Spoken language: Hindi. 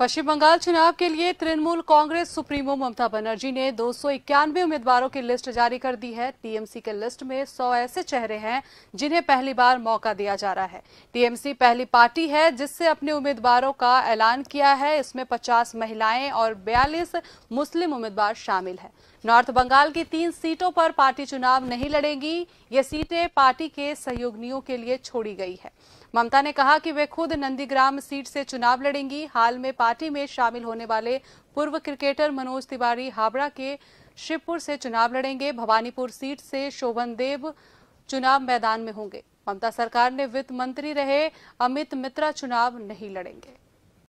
पश्चिम बंगाल चुनाव के लिए तृणमूल कांग्रेस सुप्रीमो ममता बनर्जी ने दो उम्मीदवारों की लिस्ट जारी कर दी है टीएमसी के लिस्ट में 100 ऐसे चेहरे हैं जिन्हें पहली बार मौका दिया जा रहा है टीएमसी पहली पार्टी है जिससे अपने उम्मीदवारों का ऐलान किया है इसमें 50 महिलाएं और 42 मुस्लिम उम्मीदवार शामिल है नॉर्थ बंगाल की तीन सीटों पर पार्टी चुनाव नहीं लड़ेगी ये सीटें पार्टी के सहयोगियों के लिए छोड़ी गई है ममता ने कहा कि वे खुद नंदीग्राम सीट से चुनाव लड़ेंगी हाल में पार्टी में शामिल होने वाले पूर्व क्रिकेटर मनोज तिवारी हावड़ा के शिवपुर से चुनाव लड़ेंगे भवानीपुर सीट से शोभन देव चुनाव मैदान में होंगे ममता सरकार ने वित्त मंत्री रहे अमित मित्रा चुनाव नहीं लड़ेंगे